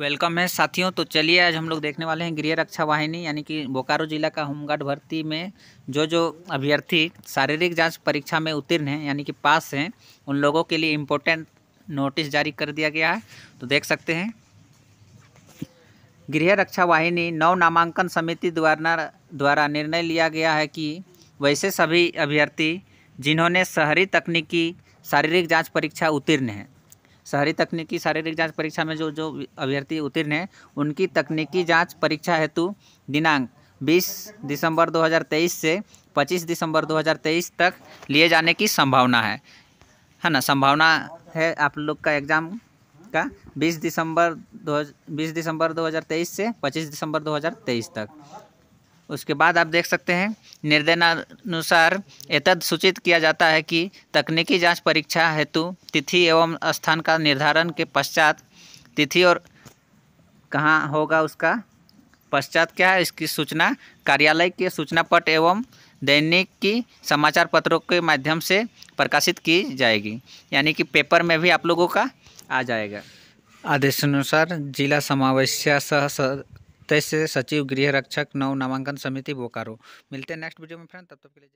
welcome है साथियों तो चलिए आज हम लोग देखने वाले हैं गृह रक्षा वाहिनी यानी कि बोकारो जिला का होमगार्ड भर्ती में जो जो अभ्यर्थी शारीरिक जांच परीक्षा में उत्तीर्ण हैं यानी कि पास हैं उन लोगों के लिए इम्पोर्टेंट नोटिस जारी कर दिया गया है तो देख सकते हैं गृह रक्षा वाहिनी नव नामांकन समिति द्वारा द्वारा निर्णय लिया गया है कि वैसे सभी अभ्यर्थी जिन्होंने शहरी तकनीकी शारीरिक जाँच परीक्षा उत्तीर्ण हैं शहरी तकनीकी शारीरिक जांच परीक्षा में जो जो अभ्यर्थी उत्तीर्ण हैं उनकी तकनीकी जांच परीक्षा हेतु दिनांक 20 दिसंबर 2023 से 25 दिसंबर 2023 तक लिए जाने की संभावना है है ना संभावना है आप लोग का एग्ज़ाम का 20 दिसंबर 20 दिसंबर 2023 से 25 दिसंबर 2023 तक उसके बाद आप देख सकते हैं निर्देशानुसार एतद सूचित किया जाता है कि तकनीकी जांच परीक्षा हेतु तिथि एवं स्थान का निर्धारण के पश्चात तिथि और कहाँ होगा उसका पश्चात क्या है इसकी सूचना कार्यालय के सूचना पट एवं दैनिक की समाचार पत्रों के माध्यम से प्रकाशित की जाएगी यानी कि पेपर में भी आप लोगों का आ जाएगा आदेशानुसार जिला समावेश सह तेईस से सचिव गृह रक्षक नव नामांकन समिति बोकारो मिलते हैं नेक्स्ट वीडियो में फ्रेंड तब तक के लिए